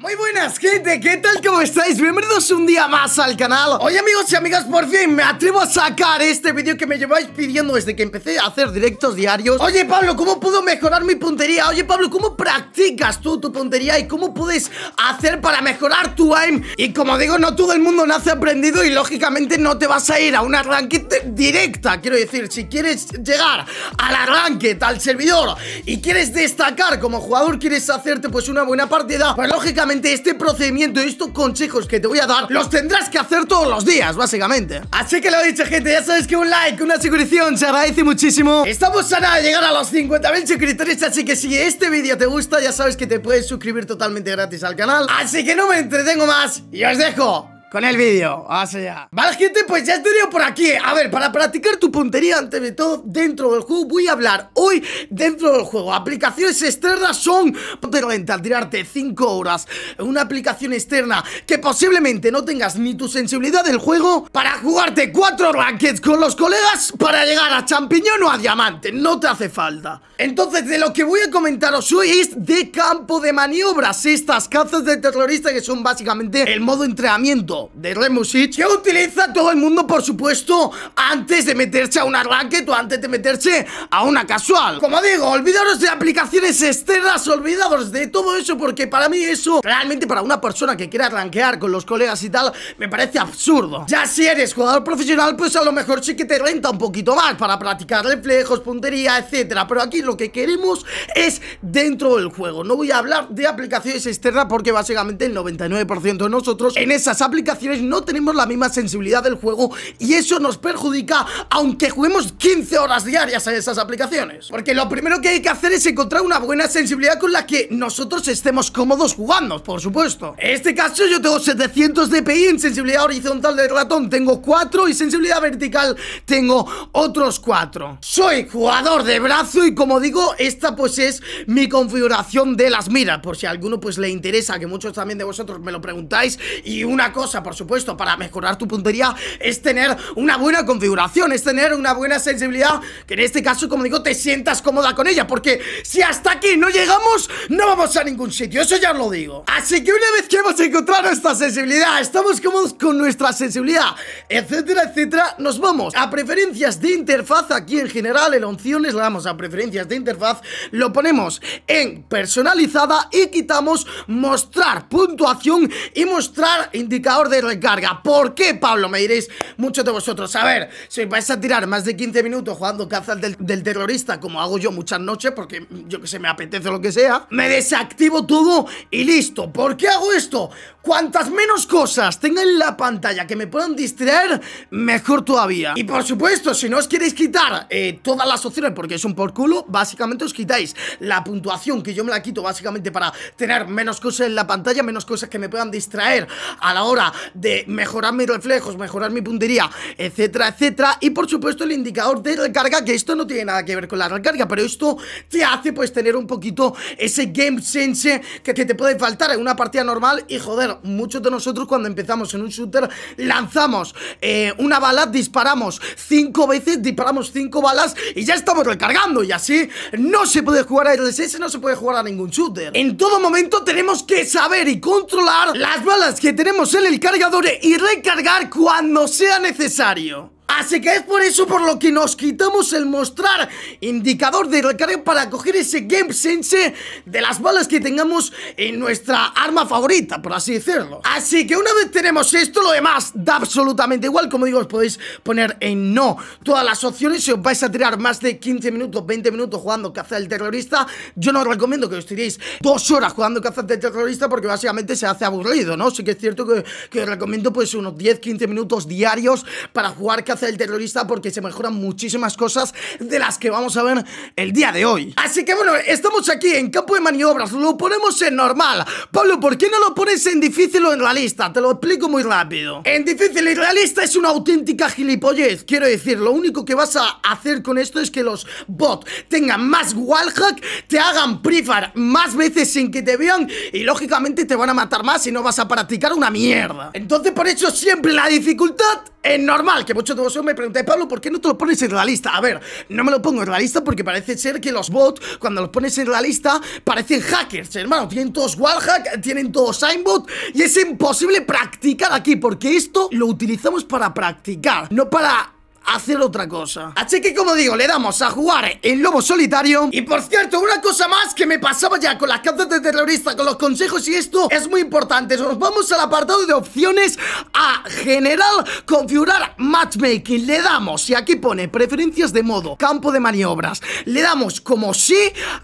Muy buenas gente, ¿qué tal? ¿Cómo estáis? Bienvenidos un día más al canal Oye amigos y amigas, por fin me atrevo a sacar este vídeo que me lleváis pidiendo desde que empecé a hacer directos diarios Oye Pablo, ¿cómo puedo mejorar mi puntería? Oye Pablo, ¿cómo practicas tú tu puntería? ¿Y cómo puedes hacer para mejorar tu aim? Y como digo, no todo el mundo nace aprendido y lógicamente no te vas a ir a una ranked directa Quiero decir, si quieres llegar al arranque, al servidor Y quieres destacar como jugador, quieres hacerte pues una buena partida Pues lógicamente este procedimiento y estos consejos que te voy a dar Los tendrás que hacer todos los días, básicamente Así que lo he dicho, gente, ya sabes que un like, una suscripción se agradece muchísimo Estamos a nada de llegar a los 50.000 suscriptores Así que si este vídeo te gusta, ya sabes que te puedes suscribir totalmente gratis al canal Así que no me entretengo más y os dejo con el vídeo, vamos ya Vale gente, pues ya estoy por aquí A ver, para practicar tu puntería antes de todo Dentro del juego voy a hablar hoy Dentro del juego, aplicaciones externas Son, pero al tirarte 5 horas En Una aplicación externa Que posiblemente no tengas ni tu sensibilidad del juego Para jugarte 4 rankings con los colegas Para llegar a champiñón o a diamante No te hace falta Entonces de lo que voy a comentaros hoy Es de campo de maniobras Estas cazas de terroristas que son básicamente El modo entrenamiento de Remusich que utiliza todo el mundo, por supuesto, antes de meterse a un ranked o antes de meterse a una casual. Como digo, olvidaros de aplicaciones externas, olvidaros de todo eso, porque para mí eso, realmente para una persona que quiera rankear con los colegas y tal, me parece absurdo. Ya si eres jugador profesional, pues a lo mejor sí que te renta un poquito más para practicar reflejos, puntería, etcétera. Pero aquí lo que queremos es dentro del juego. No voy a hablar de aplicaciones externas porque básicamente el 99% de nosotros en esas aplicaciones no tenemos la misma sensibilidad del juego y eso nos perjudica aunque juguemos 15 horas diarias a esas aplicaciones. Porque lo primero que hay que hacer es encontrar una buena sensibilidad con la que nosotros estemos cómodos jugando, por supuesto. En este caso yo tengo 700 DPI en sensibilidad horizontal del ratón, tengo 4 y sensibilidad vertical tengo otros 4. Soy jugador de brazo y como digo, esta pues es mi configuración de las miras, por si a alguno pues le interesa, que muchos también de vosotros me lo preguntáis y una cosa por supuesto, para mejorar tu puntería es tener una buena configuración, es tener una buena sensibilidad, que en este caso, como digo, te sientas cómoda con ella, porque si hasta aquí no llegamos, no vamos a ningún sitio, eso ya os lo digo. Así que una vez que hemos encontrado esta sensibilidad, estamos cómodos con nuestra sensibilidad, etcétera, etcétera, nos vamos a preferencias de interfaz, aquí en general, en opciones le damos a preferencias de interfaz, lo ponemos en personalizada y quitamos mostrar puntuación y mostrar indicador de recarga. ¿Por qué, Pablo? Me diréis muchos de vosotros. A ver, si vais a tirar más de 15 minutos jugando cazas del, del terrorista, como hago yo muchas noches, porque yo que sé, me apetece lo que sea, me desactivo todo y listo. ¿Por qué hago esto? Cuantas menos cosas tenga en la pantalla que me puedan distraer, mejor todavía. Y por supuesto, si no os queréis quitar eh, todas las opciones porque es un por culo, básicamente os quitáis la puntuación que yo me la quito básicamente para tener menos cosas en la pantalla, menos cosas que me puedan distraer a la hora de mejorar mis reflejos, mejorar mi puntería, etcétera, etcétera. Y por supuesto el indicador de recarga, que esto no tiene nada que ver con la recarga, pero esto te hace pues tener un poquito ese game sense que, te puede faltar en una partida normal. Y joder, muchos de nosotros cuando empezamos en un shooter lanzamos eh, una bala, disparamos cinco veces, disparamos cinco balas y ya estamos recargando. Y así no se puede jugar a RSS, no se puede jugar a ningún shooter. En todo momento tenemos que saber y controlar las balas que tenemos en el cargadores y recargar cuando sea necesario. Así que es por eso por lo que nos quitamos el mostrar indicador de recarga para coger ese Game Sense de las balas que tengamos en nuestra arma favorita, por así decirlo. Así que una vez tenemos esto, lo demás da absolutamente igual. Como digo, os podéis poner en no todas las opciones si os vais a tirar más de 15 minutos, 20 minutos jugando caza del terrorista. Yo no os recomiendo que os tiréis dos horas jugando caza del terrorista porque básicamente se hace aburrido, ¿no? Sí que es cierto que, que os recomiendo pues unos 10, 15 minutos diarios para jugar caza terrorista porque se mejoran muchísimas cosas de las que vamos a ver el día de hoy. Así que bueno, estamos aquí en campo de maniobras, lo ponemos en normal. Pablo, ¿por qué no lo pones en difícil o en realista? Te lo explico muy rápido. En difícil y realista es una auténtica gilipollez, quiero decir, lo único que vas a hacer con esto es que los bots tengan más wallhack, te hagan prefar más veces sin que te vean y lógicamente te van a matar más y no vas a practicar una mierda. Entonces por eso siempre la dificultad es normal que muchos de vosotros me preguntéis, Pablo, ¿por qué no te lo pones en la lista? A ver, no me lo pongo en la lista porque parece ser que los bots, cuando los pones en la lista, parecen hackers, hermano. Tienen todos wallhack, tienen todos signbot y es imposible practicar aquí porque esto lo utilizamos para practicar, no para hacer otra cosa. Así que como digo, le damos a jugar el lobo solitario. Y por cierto, una cosa más que me pasaba ya con las cartas de terrorista, con los consejos y esto, es muy importante. Nos vamos al apartado de opciones a general, configurar matchmaking. Le damos, y aquí pone preferencias de modo, campo de maniobras. Le damos como sí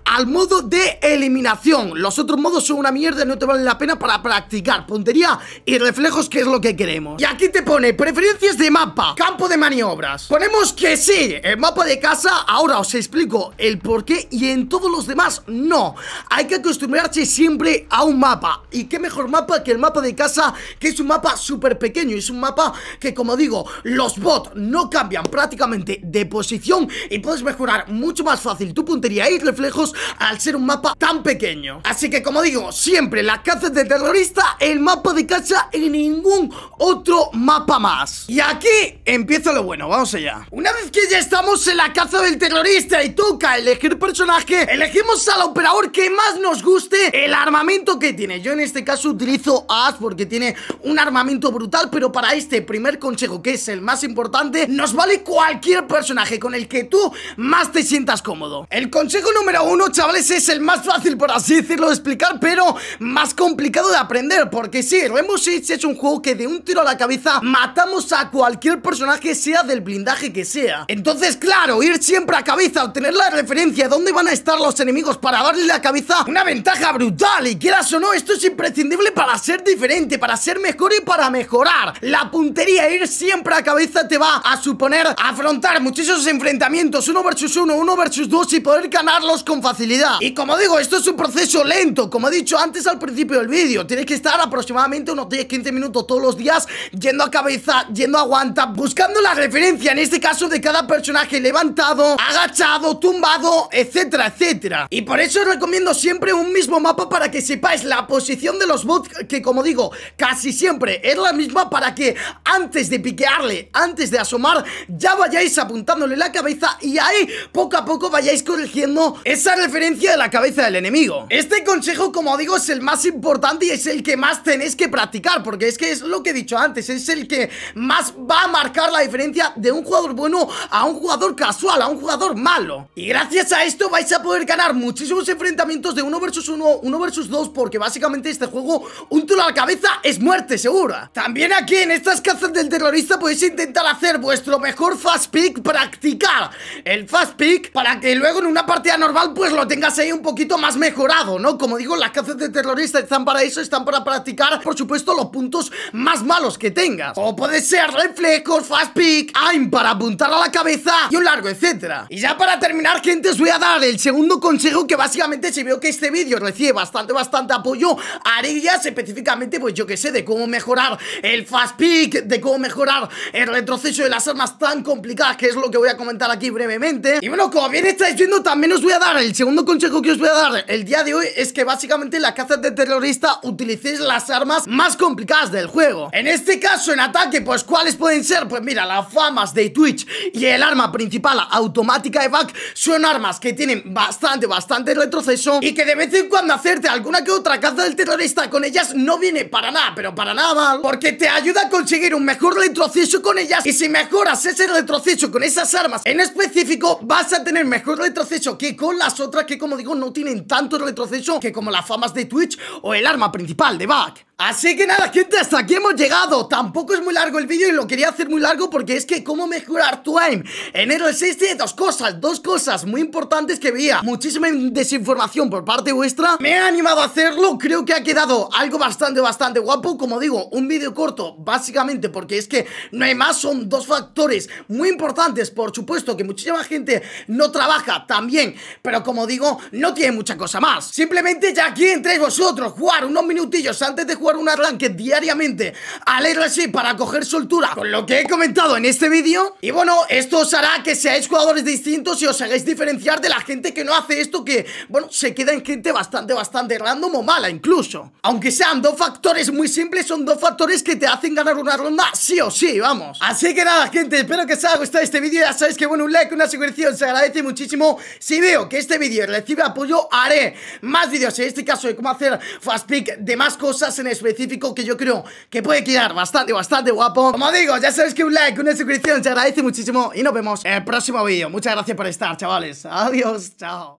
al modo de eliminación. Los otros modos son una mierda, no te vale la pena para practicar. Puntería y reflejos, que es lo que queremos. Y aquí te pone preferencias de mapa, campo de maniobras. Ponemos que sí, el mapa de casa, ahora os explico el porqué y en todos los demás no. Hay que acostumbrarse siempre a un mapa. ¿Y qué mejor mapa que el mapa de casa, que es un mapa súper pequeño? Es un mapa que, como digo, los bots no cambian prácticamente de posición y puedes mejorar mucho más fácil tu puntería y reflejos al ser un mapa tan pequeño. Así que, como digo, siempre las cazas de terrorista, el mapa de casa y ningún otro mapa más. Y aquí empieza lo bueno, ¿vale? vamos allá Una vez que ya estamos en la caza del terrorista y toca elegir personaje Elegimos al operador que más nos guste el armamento que tiene Yo en este caso utilizo Ash porque tiene un armamento brutal Pero para este primer consejo que es el más importante Nos vale cualquier personaje con el que tú más te sientas cómodo El consejo número uno chavales es el más fácil por así decirlo de explicar Pero más complicado de aprender porque sí, Rainbow Six es un juego que de un tiro a la cabeza matamos a cualquier personaje sea del blindaje que sea. Entonces, claro, ir siempre a cabeza, obtener la referencia de dónde van a estar los enemigos para darle la cabeza, una ventaja brutal. Y quieras o no, esto es imprescindible para ser diferente, para ser mejor y para mejorar. La puntería, ir siempre a cabeza te va a suponer afrontar muchísimos enfrentamientos, uno versus uno, uno versus dos y poder ganarlos con facilidad. Y como digo, esto es un proceso lento, como he dicho antes al principio del vídeo, tienes que estar aproximadamente unos 10-15 minutos todos los días yendo a cabeza, yendo a aguanta, buscando la referencia en este caso, de cada personaje levantado, agachado, tumbado, etcétera, etcétera. Y por eso os recomiendo siempre un mismo mapa para que sepáis la posición de los bots, que como digo, casi siempre es la misma para que antes de piquearle, antes de asomar, ya vayáis apuntándole la cabeza y ahí poco a poco vayáis corrigiendo esa referencia de la cabeza del enemigo. Este consejo, como digo, es el más importante y es el que más tenéis que practicar, porque es que es lo que he dicho antes, es el que más va a marcar la diferencia de de un jugador bueno a un jugador casual, a un jugador malo. Y gracias a esto vais a poder ganar muchísimos enfrentamientos de 1 versus 1, 1 versus 2, porque básicamente este juego, un tiro a la cabeza es muerte segura. También aquí en estas cazas del terrorista podéis intentar hacer vuestro mejor fast pick, practicar el fast pick para que luego en una partida normal pues lo tengas ahí un poquito más mejorado, ¿no? Como digo, las cazas de terrorista están para eso, están para practicar, por supuesto, los puntos más malos que tengas. O puede ser reflejos, fast pick, hay para apuntar a la cabeza y un largo etcétera. Y ya para terminar, gente, os voy a dar el segundo consejo que básicamente si veo que este vídeo recibe bastante, bastante apoyo, haré específicamente, pues yo que sé, de cómo mejorar el fast pick, de cómo mejorar el retroceso de las armas tan complicadas, que es lo que voy a comentar aquí brevemente. Y bueno, como bien estáis viendo, también os voy a dar el segundo consejo que os voy a dar el día de hoy es que básicamente en las cazas de terrorista utilicéis las armas más complicadas del juego. En este caso, en ataque, pues ¿cuáles pueden ser? Pues mira, la fama, de Twitch y el arma principal automática de back son armas que tienen bastante, bastante retroceso y que de vez en cuando hacerte alguna que otra caza del terrorista con ellas no viene para nada, pero para nada mal, porque te ayuda a conseguir un mejor retroceso con ellas y si mejoras ese retroceso con esas armas en específico vas a tener mejor retroceso que con las otras que como digo no tienen tanto retroceso que como las famas de Twitch o el arma principal de back. Así que nada, gente, hasta aquí hemos llegado Tampoco es muy largo el vídeo y lo quería hacer muy largo Porque es que cómo mejorar Twime Enero tiene dos cosas, dos cosas Muy importantes que veía Muchísima desinformación por parte vuestra Me he animado a hacerlo, creo que ha quedado Algo bastante, bastante guapo, como digo Un vídeo corto, básicamente porque es que No hay más, son dos factores Muy importantes, por supuesto, que muchísima gente No trabaja también Pero como digo, no tiene mucha cosa más Simplemente ya aquí entre vosotros Jugar unos minutillos antes de jugar un arranque diariamente al RSI para coger soltura con lo que he comentado en este vídeo. Y bueno, esto os hará que seáis jugadores distintos y os hagáis diferenciar de la gente que no hace esto que, bueno, se queda en gente bastante, bastante random o mala incluso. Aunque sean dos factores muy simples, son dos factores que te hacen ganar una ronda sí o sí, vamos. Así que nada, gente, espero que os haya gustado este vídeo. Ya sabéis que, bueno, un like, una suscripción se agradece muchísimo. Si veo que este vídeo recibe apoyo, haré más vídeos, en este caso de cómo hacer fast pick de más cosas en el específico que yo creo que puede quedar bastante, bastante guapo Como digo, ya sabes que un like, una suscripción se agradece muchísimo Y nos vemos en el próximo vídeo Muchas gracias por estar, chavales Adiós, chao